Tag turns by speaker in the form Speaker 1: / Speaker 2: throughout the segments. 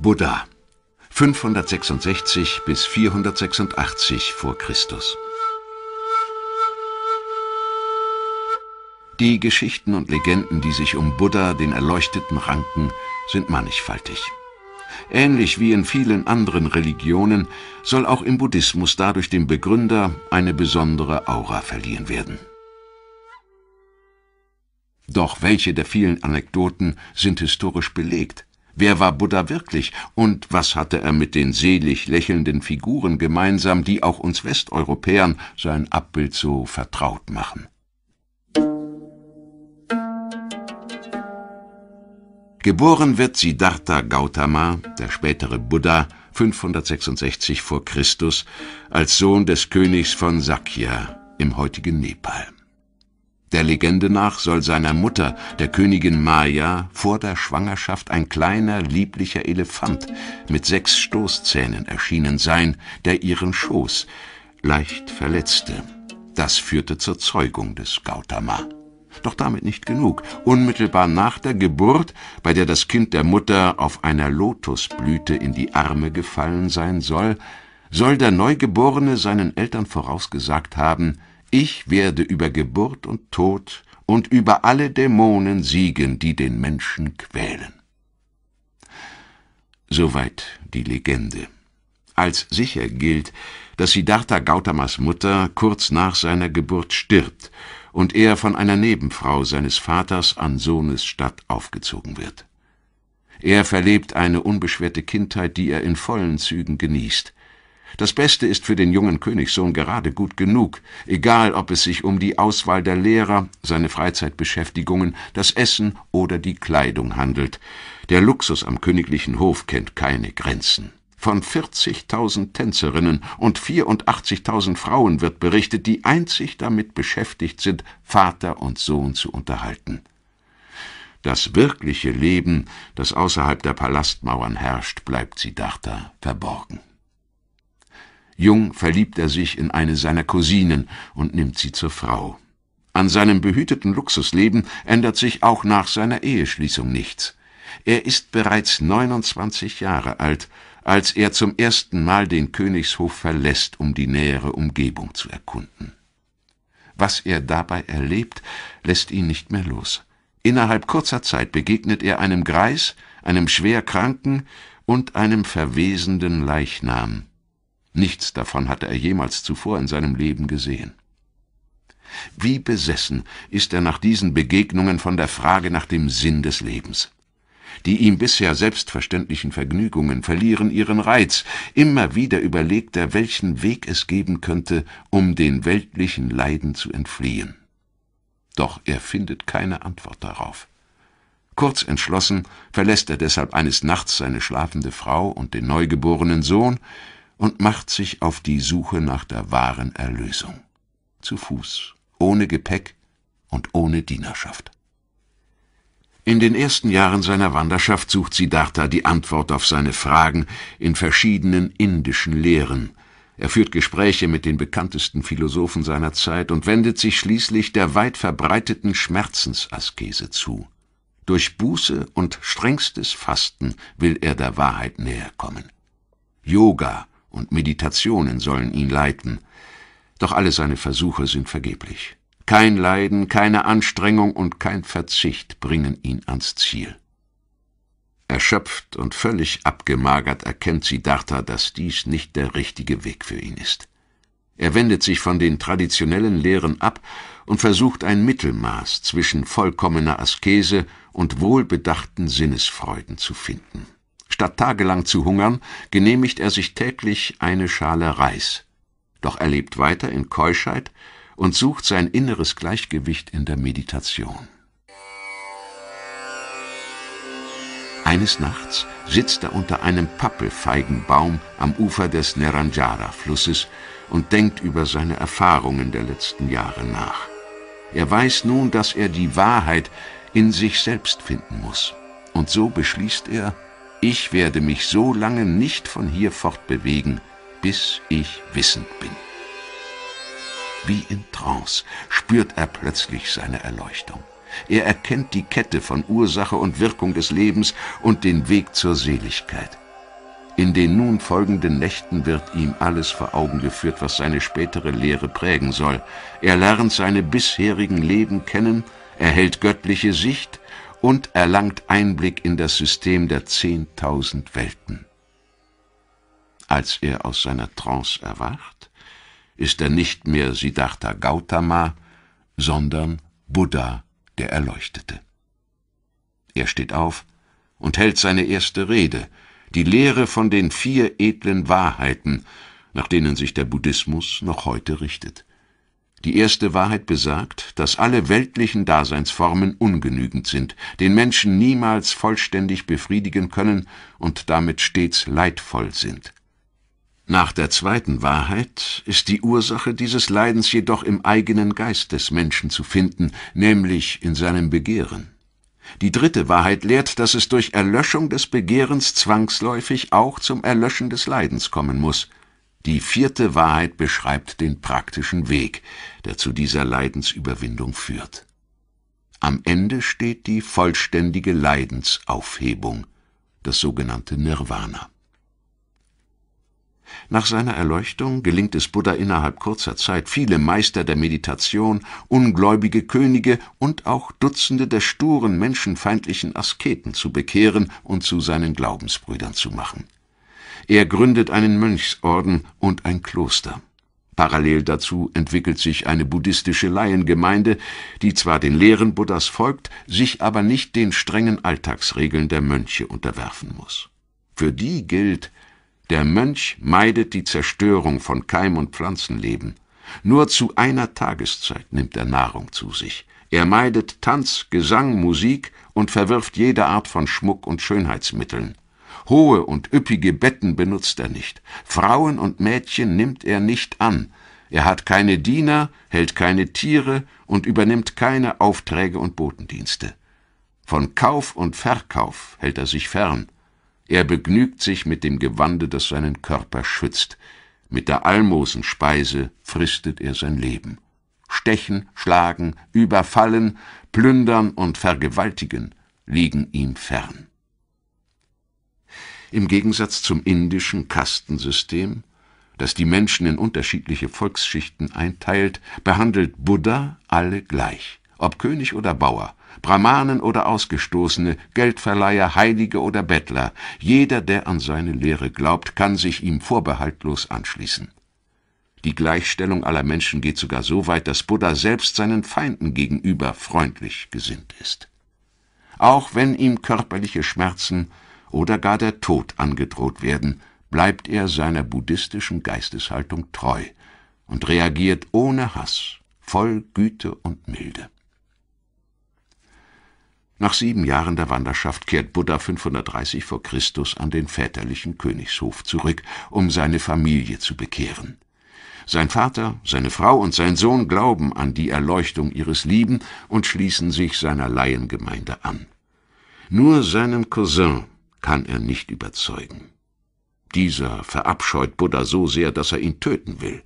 Speaker 1: Buddha 566 bis 486 vor Christus. Die Geschichten und Legenden, die sich um Buddha, den Erleuchteten, ranken, sind mannigfaltig. Ähnlich wie in vielen anderen Religionen soll auch im Buddhismus dadurch dem Begründer eine besondere Aura verliehen werden. Doch welche der vielen Anekdoten sind historisch belegt? Wer war Buddha wirklich und was hatte er mit den selig lächelnden Figuren gemeinsam, die auch uns Westeuropäern sein Abbild so vertraut machen? Geboren wird Siddhartha Gautama, der spätere Buddha, 566 vor Christus, als Sohn des Königs von Sakya im heutigen Nepal. Der Legende nach soll seiner Mutter, der Königin Maya, vor der Schwangerschaft ein kleiner, lieblicher Elefant mit sechs Stoßzähnen erschienen sein, der ihren Schoß leicht verletzte. Das führte zur Zeugung des Gautama. Doch damit nicht genug. Unmittelbar nach der Geburt, bei der das Kind der Mutter auf einer Lotusblüte in die Arme gefallen sein soll, soll der Neugeborene seinen Eltern vorausgesagt haben, ich werde über Geburt und Tod und über alle Dämonen siegen, die den Menschen quälen. Soweit die Legende. Als sicher gilt, dass Siddhartha Gautamas Mutter kurz nach seiner Geburt stirbt und er von einer Nebenfrau seines Vaters an Sohnes Stadt aufgezogen wird. Er verlebt eine unbeschwerte Kindheit, die er in vollen Zügen genießt. Das Beste ist für den jungen Königssohn gerade gut genug, egal ob es sich um die Auswahl der Lehrer, seine Freizeitbeschäftigungen, das Essen oder die Kleidung handelt. Der Luxus am königlichen Hof kennt keine Grenzen. Von 40.000 Tänzerinnen und 84.000 Frauen wird berichtet, die einzig damit beschäftigt sind, Vater und Sohn zu unterhalten. Das wirkliche Leben, das außerhalb der Palastmauern herrscht, bleibt Siddhartha verborgen. Jung verliebt er sich in eine seiner Cousinen und nimmt sie zur Frau. An seinem behüteten Luxusleben ändert sich auch nach seiner Eheschließung nichts. Er ist bereits 29 Jahre alt, als er zum ersten Mal den Königshof verlässt, um die nähere Umgebung zu erkunden. Was er dabei erlebt, lässt ihn nicht mehr los. Innerhalb kurzer Zeit begegnet er einem Greis, einem schwer Kranken und einem verwesenden Leichnam. Nichts davon hatte er jemals zuvor in seinem Leben gesehen. Wie besessen ist er nach diesen Begegnungen von der Frage nach dem Sinn des Lebens. Die ihm bisher selbstverständlichen Vergnügungen verlieren ihren Reiz. Immer wieder überlegt er, welchen Weg es geben könnte, um den weltlichen Leiden zu entfliehen. Doch er findet keine Antwort darauf. Kurz entschlossen verlässt er deshalb eines Nachts seine schlafende Frau und den neugeborenen Sohn, und macht sich auf die Suche nach der wahren Erlösung. Zu Fuß, ohne Gepäck und ohne Dienerschaft. In den ersten Jahren seiner Wanderschaft sucht Siddhartha die Antwort auf seine Fragen in verschiedenen indischen Lehren. Er führt Gespräche mit den bekanntesten Philosophen seiner Zeit und wendet sich schließlich der weit verbreiteten Schmerzensaskese zu. Durch Buße und strengstes Fasten will er der Wahrheit näher kommen. Yoga und Meditationen sollen ihn leiten. Doch alle seine Versuche sind vergeblich. Kein Leiden, keine Anstrengung und kein Verzicht bringen ihn ans Ziel. Erschöpft und völlig abgemagert erkennt Siddhartha, dass dies nicht der richtige Weg für ihn ist. Er wendet sich von den traditionellen Lehren ab und versucht ein Mittelmaß zwischen vollkommener Askese und wohlbedachten Sinnesfreuden zu finden. Statt tagelang zu hungern, genehmigt er sich täglich eine Schale Reis. Doch er lebt weiter in Keuschheit und sucht sein inneres Gleichgewicht in der Meditation. Eines Nachts sitzt er unter einem Pappelfeigenbaum am Ufer des Neranjara-Flusses und denkt über seine Erfahrungen der letzten Jahre nach. Er weiß nun, dass er die Wahrheit in sich selbst finden muss. Und so beschließt er, ich werde mich so lange nicht von hier fortbewegen, bis ich wissend bin. Wie in Trance spürt er plötzlich seine Erleuchtung. Er erkennt die Kette von Ursache und Wirkung des Lebens und den Weg zur Seligkeit. In den nun folgenden Nächten wird ihm alles vor Augen geführt, was seine spätere Lehre prägen soll. Er lernt seine bisherigen Leben kennen, erhält göttliche Sicht und erlangt Einblick in das System der Zehntausend Welten. Als er aus seiner Trance erwacht, ist er nicht mehr Siddhartha Gautama, sondern Buddha, der Erleuchtete. Er steht auf und hält seine erste Rede, die Lehre von den vier edlen Wahrheiten, nach denen sich der Buddhismus noch heute richtet. Die erste Wahrheit besagt, dass alle weltlichen Daseinsformen ungenügend sind, den Menschen niemals vollständig befriedigen können und damit stets leidvoll sind. Nach der zweiten Wahrheit ist die Ursache dieses Leidens jedoch im eigenen Geist des Menschen zu finden, nämlich in seinem Begehren. Die dritte Wahrheit lehrt, dass es durch Erlöschung des Begehrens zwangsläufig auch zum Erlöschen des Leidens kommen muss – die vierte Wahrheit beschreibt den praktischen Weg, der zu dieser Leidensüberwindung führt. Am Ende steht die vollständige Leidensaufhebung, das sogenannte Nirvana. Nach seiner Erleuchtung gelingt es Buddha innerhalb kurzer Zeit, viele Meister der Meditation, ungläubige Könige und auch Dutzende der sturen menschenfeindlichen Asketen zu bekehren und zu seinen Glaubensbrüdern zu machen. Er gründet einen Mönchsorden und ein Kloster. Parallel dazu entwickelt sich eine buddhistische Laiengemeinde, die zwar den Lehren Buddhas folgt, sich aber nicht den strengen Alltagsregeln der Mönche unterwerfen muss. Für die gilt, der Mönch meidet die Zerstörung von Keim- und Pflanzenleben. Nur zu einer Tageszeit nimmt er Nahrung zu sich. Er meidet Tanz, Gesang, Musik und verwirft jede Art von Schmuck und Schönheitsmitteln. Hohe und üppige Betten benutzt er nicht, Frauen und Mädchen nimmt er nicht an, er hat keine Diener, hält keine Tiere und übernimmt keine Aufträge und Botendienste. Von Kauf und Verkauf hält er sich fern. Er begnügt sich mit dem Gewande, das seinen Körper schützt. Mit der Almosenspeise fristet er sein Leben. Stechen, schlagen, überfallen, plündern und vergewaltigen liegen ihm fern im Gegensatz zum indischen Kastensystem, das die Menschen in unterschiedliche Volksschichten einteilt, behandelt Buddha alle gleich, ob König oder Bauer, Brahmanen oder Ausgestoßene, Geldverleiher, Heilige oder Bettler, jeder, der an seine Lehre glaubt, kann sich ihm vorbehaltlos anschließen. Die Gleichstellung aller Menschen geht sogar so weit, dass Buddha selbst seinen Feinden gegenüber freundlich gesinnt ist. Auch wenn ihm körperliche Schmerzen oder gar der Tod angedroht werden, bleibt er seiner buddhistischen Geisteshaltung treu und reagiert ohne Hass, voll Güte und Milde. Nach sieben Jahren der Wanderschaft kehrt Buddha 530 vor Christus an den väterlichen Königshof zurück, um seine Familie zu bekehren. Sein Vater, seine Frau und sein Sohn glauben an die Erleuchtung ihres Lieben und schließen sich seiner Laiengemeinde an. Nur seinem Cousin, kann er nicht überzeugen. Dieser verabscheut Buddha so sehr, dass er ihn töten will.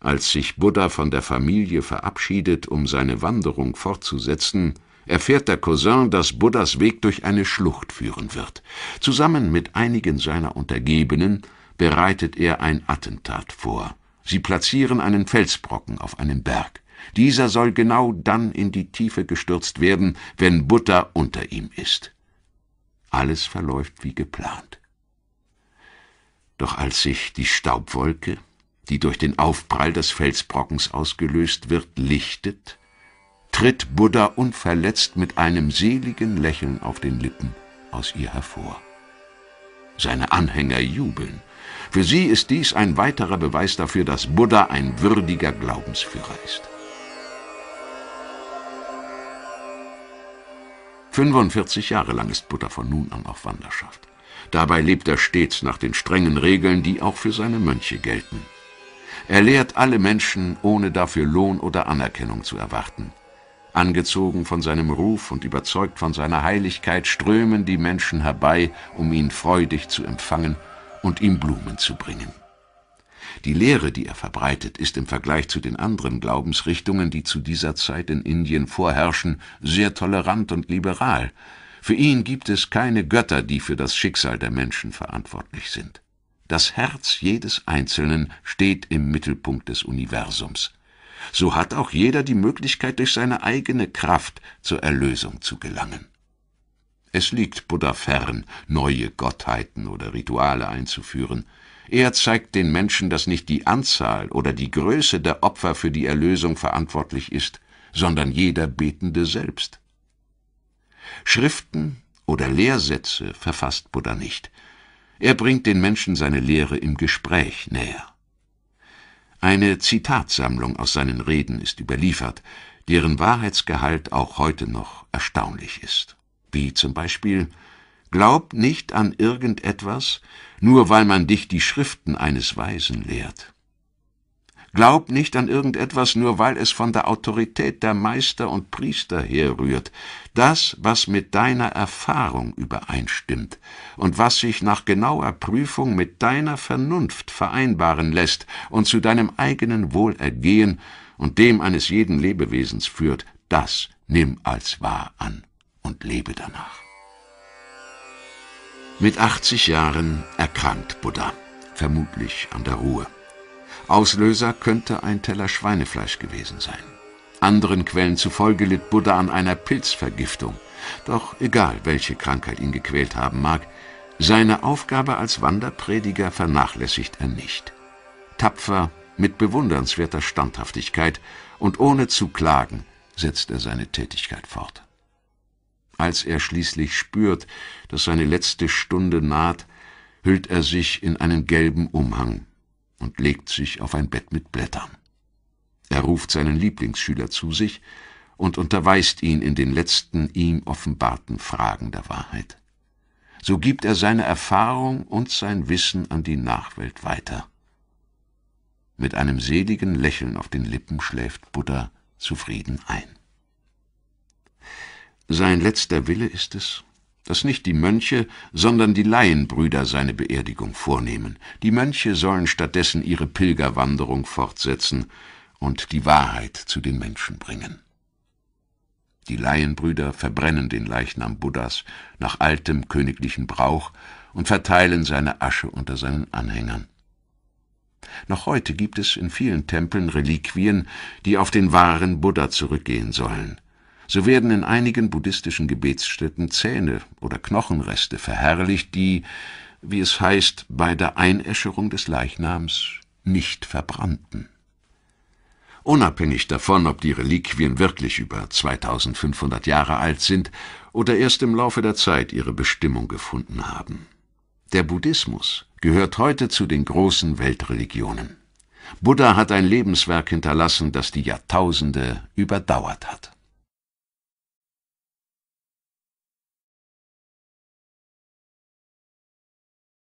Speaker 1: Als sich Buddha von der Familie verabschiedet, um seine Wanderung fortzusetzen, erfährt der Cousin, dass Buddhas Weg durch eine Schlucht führen wird. Zusammen mit einigen seiner Untergebenen bereitet er ein Attentat vor. Sie platzieren einen Felsbrocken auf einem Berg. Dieser soll genau dann in die Tiefe gestürzt werden, wenn Buddha unter ihm ist. Alles verläuft wie geplant. Doch als sich die Staubwolke, die durch den Aufprall des Felsbrockens ausgelöst wird, lichtet, tritt Buddha unverletzt mit einem seligen Lächeln auf den Lippen aus ihr hervor. Seine Anhänger jubeln. Für sie ist dies ein weiterer Beweis dafür, dass Buddha ein würdiger Glaubensführer ist. 45 Jahre lang ist Buddha von nun an auf Wanderschaft. Dabei lebt er stets nach den strengen Regeln, die auch für seine Mönche gelten. Er lehrt alle Menschen, ohne dafür Lohn oder Anerkennung zu erwarten. Angezogen von seinem Ruf und überzeugt von seiner Heiligkeit strömen die Menschen herbei, um ihn freudig zu empfangen und ihm Blumen zu bringen. Die Lehre, die er verbreitet, ist im Vergleich zu den anderen Glaubensrichtungen, die zu dieser Zeit in Indien vorherrschen, sehr tolerant und liberal. Für ihn gibt es keine Götter, die für das Schicksal der Menschen verantwortlich sind. Das Herz jedes Einzelnen steht im Mittelpunkt des Universums. So hat auch jeder die Möglichkeit, durch seine eigene Kraft zur Erlösung zu gelangen. Es liegt Buddha fern, neue Gottheiten oder Rituale einzuführen. Er zeigt den Menschen, dass nicht die Anzahl oder die Größe der Opfer für die Erlösung verantwortlich ist, sondern jeder Betende selbst. Schriften oder Lehrsätze verfasst Buddha nicht. Er bringt den Menschen seine Lehre im Gespräch näher. Eine Zitatsammlung aus seinen Reden ist überliefert, deren Wahrheitsgehalt auch heute noch erstaunlich ist. Wie zum Beispiel Glaub nicht an irgendetwas, nur weil man dich die Schriften eines Weisen lehrt. Glaub nicht an irgendetwas, nur weil es von der Autorität der Meister und Priester herrührt, das, was mit deiner Erfahrung übereinstimmt und was sich nach genauer Prüfung mit deiner Vernunft vereinbaren lässt und zu deinem eigenen Wohlergehen und dem eines jeden Lebewesens führt, das nimm als wahr an und lebe danach. Mit 80 Jahren erkrankt Buddha, vermutlich an der Ruhe. Auslöser könnte ein Teller Schweinefleisch gewesen sein. Anderen Quellen zufolge litt Buddha an einer Pilzvergiftung. Doch egal, welche Krankheit ihn gequält haben mag, seine Aufgabe als Wanderprediger vernachlässigt er nicht. Tapfer, mit bewundernswerter Standhaftigkeit und ohne zu klagen setzt er seine Tätigkeit fort. Als er schließlich spürt, dass seine letzte Stunde naht, hüllt er sich in einen gelben Umhang und legt sich auf ein Bett mit Blättern. Er ruft seinen Lieblingsschüler zu sich und unterweist ihn in den letzten ihm offenbarten Fragen der Wahrheit. So gibt er seine Erfahrung und sein Wissen an die Nachwelt weiter. Mit einem seligen Lächeln auf den Lippen schläft Buddha zufrieden ein. Sein letzter Wille ist es, dass nicht die Mönche, sondern die Laienbrüder seine Beerdigung vornehmen. Die Mönche sollen stattdessen ihre Pilgerwanderung fortsetzen und die Wahrheit zu den Menschen bringen. Die Laienbrüder verbrennen den Leichnam Buddhas nach altem königlichen Brauch und verteilen seine Asche unter seinen Anhängern. Noch heute gibt es in vielen Tempeln Reliquien, die auf den wahren Buddha zurückgehen sollen. So werden in einigen buddhistischen Gebetsstätten Zähne oder Knochenreste verherrlicht, die, wie es heißt, bei der Einäscherung des Leichnams nicht verbrannten. Unabhängig davon, ob die Reliquien wirklich über 2500 Jahre alt sind oder erst im Laufe der Zeit ihre Bestimmung gefunden haben. Der Buddhismus gehört heute zu den großen Weltreligionen. Buddha hat ein Lebenswerk hinterlassen, das die Jahrtausende überdauert hat.